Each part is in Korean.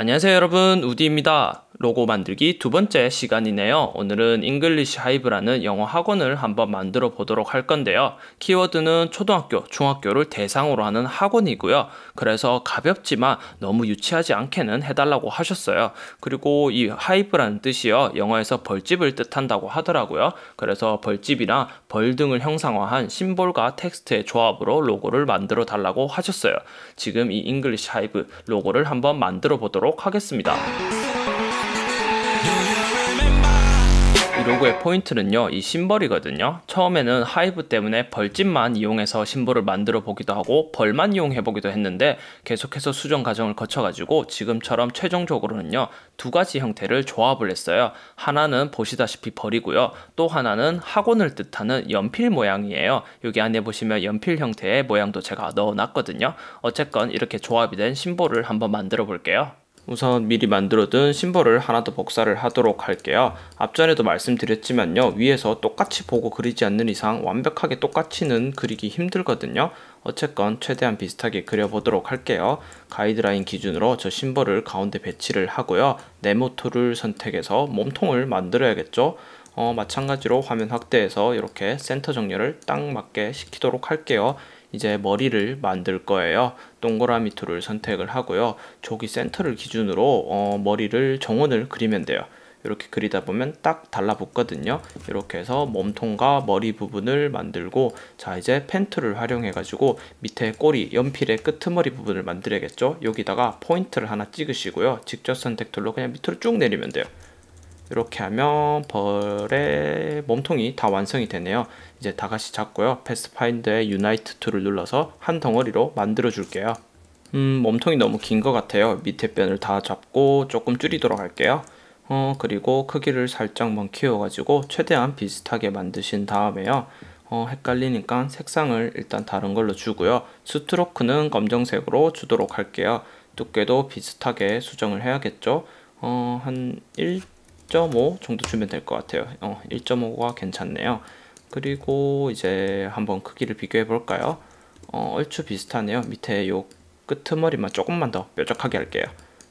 안녕하세요 여러분 우디입니다. 로고 만들기 두 번째 시간이네요. 오늘은 잉글리시 하이브라는 영어 학원을 한번 만들어 보도록 할 건데요. 키워드는 초등학교, 중학교를 대상으로 하는 학원이고요. 그래서 가볍지만 너무 유치하지 않게는 해달라고 하셨어요. 그리고 이 하이브라는 뜻이요. 영어에서 벌집을 뜻한다고 하더라고요. 그래서 벌집이나 벌 등을 형상화한 심볼과 텍스트의 조합으로 로고를 만들어 달라고 하셨어요. 지금 이 잉글리시 하이브 로고를 한번 만들어 보도록 하겠습니다. 로고의 포인트는요 이 심벌이거든요 처음에는 하이브 때문에 벌집만 이용해서 심벌을 만들어 보기도 하고 벌만 이용해 보기도 했는데 계속해서 수정 과정을 거쳐 가지고 지금처럼 최종적으로는요 두 가지 형태를 조합을 했어요 하나는 보시다시피 벌이고요 또 하나는 학원을 뜻하는 연필 모양이에요 여기 안에 보시면 연필 형태의 모양도 제가 넣어 놨거든요 어쨌건 이렇게 조합이 된심벌을 한번 만들어 볼게요 우선 미리 만들어둔 심벌을 하나 더 복사를 하도록 할게요. 앞전에도 말씀드렸지만요. 위에서 똑같이 보고 그리지 않는 이상 완벽하게 똑같이는 그리기 힘들거든요. 어쨌건 최대한 비슷하게 그려보도록 할게요. 가이드라인 기준으로 저심벌을 가운데 배치를 하고요. 네모 툴을 선택해서 몸통을 만들어야겠죠. 어, 마찬가지로 화면 확대에서 이렇게 센터 정렬을 딱 맞게 시키도록 할게요. 이제 머리를 만들 거예요. 동그라미 툴을 선택을 하고요. 조기 센터를 기준으로 어, 머리를 정원을 그리면 돼요. 이렇게 그리다 보면 딱 달라붙거든요. 이렇게 해서 몸통과 머리 부분을 만들고 자 이제 펜툴을 활용해 가지고 밑에 꼬리 연필의 끄트머리 부분을 만들어야겠죠. 여기다가 포인트를 하나 찍으시고요. 직접 선택 툴로 그냥 밑으로 쭉 내리면 돼요. 이렇게 하면 벌의 몸통이 다 완성이 되네요 이제 다 같이 잡고요 패스파인더의 유나이트 툴을 눌러서 한 덩어리로 만들어 줄게요 음 몸통이 너무 긴 것 같아요 밑에 뼈를 다 잡고 조금 줄이도록 할게요 어 그리고 크기를 살짝만 키워 가지고 최대한 비슷하게 만드신 다음에요 어, 헷갈리니까 색상을 일단 다른 걸로 주고요 스트로크는 검정색으로 주도록 할게요 두께도 비슷하게 수정을 해야겠죠 어, 한 1... 1.5 정도 주면 될 것 같아요 어, 1.5가 괜찮네요 그리고 이제 한번 크기를 비교해 볼까요 어, 얼추 비슷하네요 밑에 요 끄트머리만 조금만 더 뾰족하게 할게요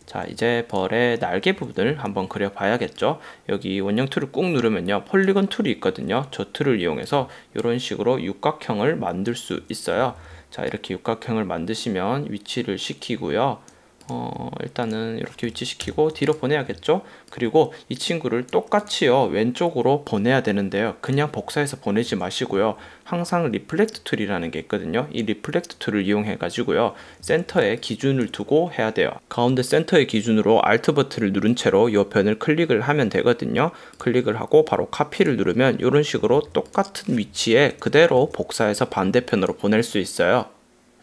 자 이제 벌의 날개 부분을 한번 그려 봐야겠죠 여기 원형 툴을 꾹 누르면요 폴리건 툴이 있거든요 저 툴을 이용해서 이런 식으로 육각형을 만들 수 있어요 자 이렇게 육각형을 만드시면 위치를 시키고요 어, 일단은 이렇게 위치시키고 뒤로 보내야겠죠? 그리고 이 친구를 똑같이요 왼쪽으로 보내야 되는데요 그냥 복사해서 보내지 마시고요 항상 리플렉트 툴이라는 게 있거든요 이 리플렉트 툴을 이용해 가지고요 센터에 기준을 두고 해야 돼요 가운데 센터의 기준으로 Alt 버튼을 누른 채로 이 변을 클릭을 하면 되거든요 클릭을 하고 바로 카피를 누르면 이런 식으로 똑같은 위치에 그대로 복사해서 반대편으로 보낼 수 있어요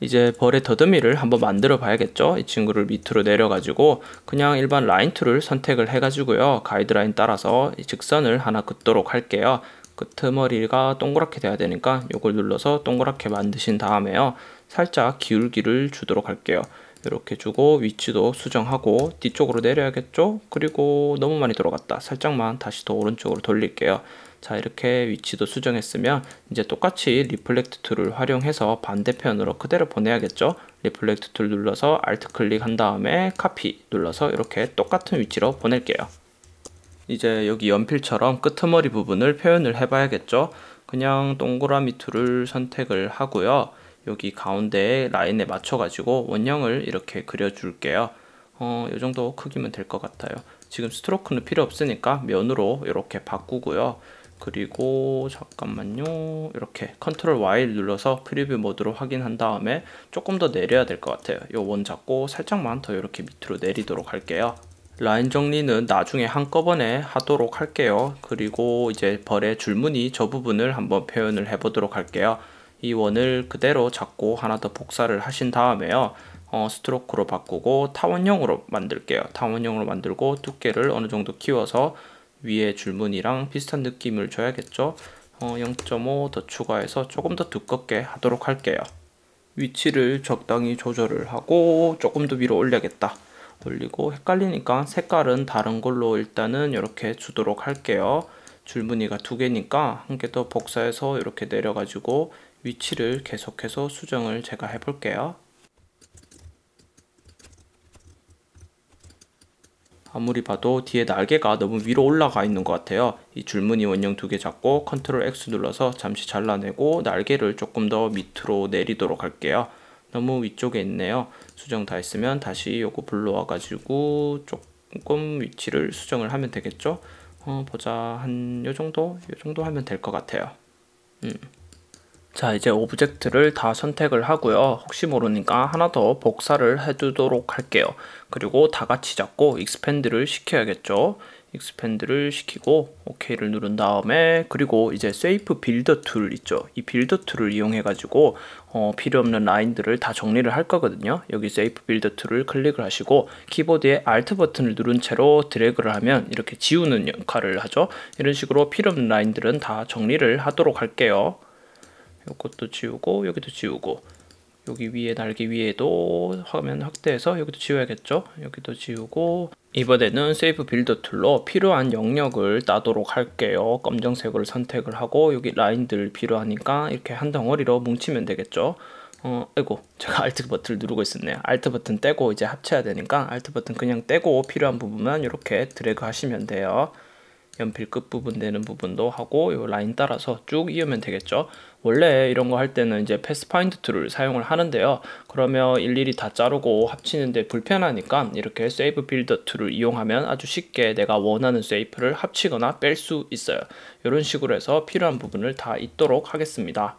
이제 벌의 더듬이를 한번 만들어 봐야겠죠 이 친구를 밑으로 내려 가지고 그냥 일반 라인 툴을 선택을 해 가지고요 가이드라인 따라서 직선을 하나 긋도록 할게요 끄트머리가 동그랗게 돼야 되니까 이걸 눌러서 동그랗게 만드신 다음에요 살짝 기울기를 주도록 할게요 이렇게 주고 위치도 수정하고 뒤쪽으로 내려야겠죠 그리고 너무 많이 들어갔다 살짝만 다시 더 오른쪽으로 돌릴게요 자 이렇게 위치도 수정했으면 이제 똑같이 리플렉트 툴을 활용해서 반대편으로 그대로 보내야겠죠 리플렉트 툴 눌러서 알트 클릭한 다음에 카피 눌러서 이렇게 똑같은 위치로 보낼게요 이제 여기 연필처럼 끄트머리 부분을 표현을 해봐야겠죠 그냥 동그라미 툴을 선택을 하고요 여기 가운데 라인에 맞춰 가지고 원형을 이렇게 그려 줄게요 어, 이 정도 크기면 될 것 같아요 지금 스트로크는 필요 없으니까 면으로 이렇게 바꾸고요 그리고 잠깐만요 이렇게 컨트롤 Y를 눌러서 프리뷰 모드로 확인한 다음에 조금 더 내려야 될 것 같아요 요 원 잡고 살짝만 더 이렇게 밑으로 내리도록 할게요 라인 정리는 나중에 한꺼번에 하도록 할게요 그리고 이제 벌의 줄무늬 저 부분을 한번 표현을 해 보도록 할게요 이 원을 그대로 잡고 하나 더 복사를 하신 다음에요 어, 스트로크로 바꾸고 타원형으로 만들게요 타원형으로 만들고 두께를 어느 정도 키워서 위에 줄무늬랑 비슷한 느낌을 줘야겠죠 어, 0.5 더 추가해서 조금 더 두껍게 하도록 할게요 위치를 적당히 조절을 하고 조금 더 위로 올려야겠다 올리고 헷갈리니까 색깔은 다른 걸로 일단은 이렇게 주도록 할게요 줄무늬가 두 개니까 한 개 더 복사해서 이렇게 내려 가지고 위치를 계속해서 수정을 제가 해 볼게요 아무리 봐도 뒤에 날개가 너무 위로 올라가 있는 것 같아요. 이 줄무늬 원형 두 개 잡고 컨트롤 X 눌러서 잠시 잘라내고 날개를 조금 더 밑으로 내리도록 할게요. 너무 위쪽에 있네요. 수정 다 했으면 다시 요거 불러와 가지고 조금 위치를 수정을 하면 되겠죠? 어, 보자 한 요 정도? 요 정도 하면 될 것 같아요. 음. 자 이제 오브젝트를 다 선택을 하고요 혹시 모르니까 하나 더 복사를 해두도록 할게요 그리고 다 같이 잡고 익스펜드를 시켜야겠죠 익스펜드를 시키고 OK를 누른 다음에 그리고 이제 세이프 빌더 툴 있죠 이 빌더 툴을 이용해 가지고 어, 필요없는 라인들을 다 정리를 할 거거든요 여기 세이프 빌더 툴을 클릭을 하시고 키보드에 Alt 버튼을 누른 채로 드래그를 하면 이렇게 지우는 역할을 하죠 이런 식으로 필요없는 라인들은 다 정리를 하도록 할게요 요것도 지우고 여기도 지우고 여기 위에 날개 위에도 화면 확대해서 여기도 지워야겠죠 여기도 지우고 이번에는 세이브 빌드 툴로 필요한 영역을 따도록 할게요 검정색을 선택을 하고 여기 라인들 필요하니까 이렇게 한 덩어리로 뭉치면 되겠죠 어, 아이고 제가 알트 버튼을 누르고 있었네요 알트 버튼 떼고 이제 합쳐야 되니까 알트 버튼 그냥 떼고 필요한 부분만 이렇게 드래그 하시면 돼요 연필 끝부분 되는 부분도 하고 요 라인 따라서 쭉 이으면 되겠죠. 원래 이런 거 할 때는 이제 패스파인드 툴을 사용을 하는데요. 그러면 일일이 다 자르고 합치는데 불편하니까 이렇게 세이브 빌더 툴을 이용하면 아주 쉽게 내가 원하는 세이프를 합치거나 뺄 수 있어요. 이런 식으로 해서 필요한 부분을 다 있도록 하겠습니다.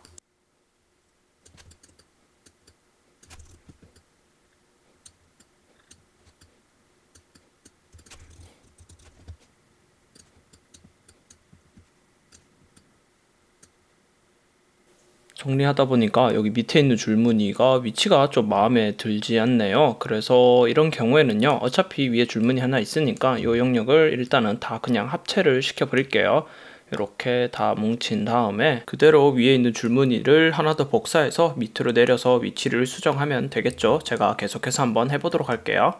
정리하다 보니까 여기 밑에 있는 줄무늬가 위치가 좀 마음에 들지 않네요. 그래서 이런 경우에는요. 어차피 위에 줄무늬 하나 있으니까 이 영역을 일단은 다 그냥 합체를 시켜버릴게요. 이렇게 다 뭉친 다음에 그대로 위에 있는 줄무늬를 하나 더 복사해서 밑으로 내려서 위치를 수정하면 되겠죠. 제가 계속해서 한번 해보도록 할게요.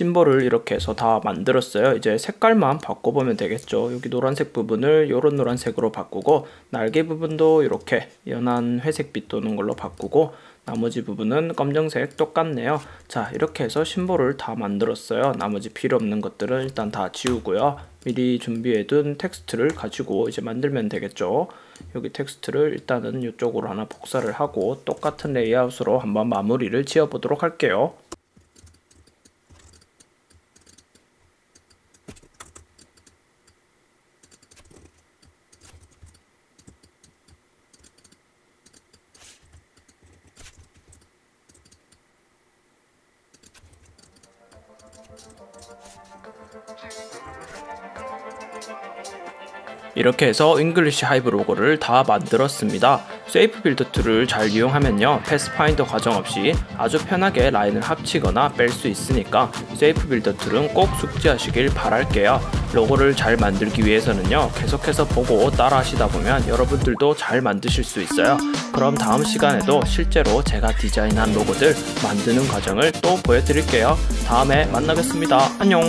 심벌을 이렇게 해서 다 만들었어요. 이제 색깔만 바꿔보면 되겠죠. 여기 노란색 부분을 요런 노란색으로 바꾸고 날개 부분도 이렇게 연한 회색빛 도는 걸로 바꾸고 나머지 부분은 검정색 똑같네요. 자 이렇게 해서 심볼을 다 만들었어요. 나머지 필요 없는 것들은 일단 다 지우고요. 미리 준비해둔 텍스트를 가지고 이제 만들면 되겠죠. 여기 텍스트를 일단은 이쪽으로 하나 복사를 하고 똑같은 레이아웃으로 한번 마무리를 지어보도록 할게요. 이렇게 해서 잉글리시 하이브 로고를 다 만들었습니다. 세이프 빌드 툴을 잘 이용하면요. 패스파인더 과정 없이 아주 편하게 라인을 합치거나 뺄 수 있으니까 세이프 빌드 툴은 꼭 숙지하시길 바랄게요. 로고를 잘 만들기 위해서는요. 계속해서 보고 따라 하시다 보면 여러분들도 잘 만드실 수 있어요. 그럼 다음 시간에도 실제로 제가 디자인한 로고들 만드는 과정을 또 보여드릴게요. 다음에 만나겠습니다. 안녕!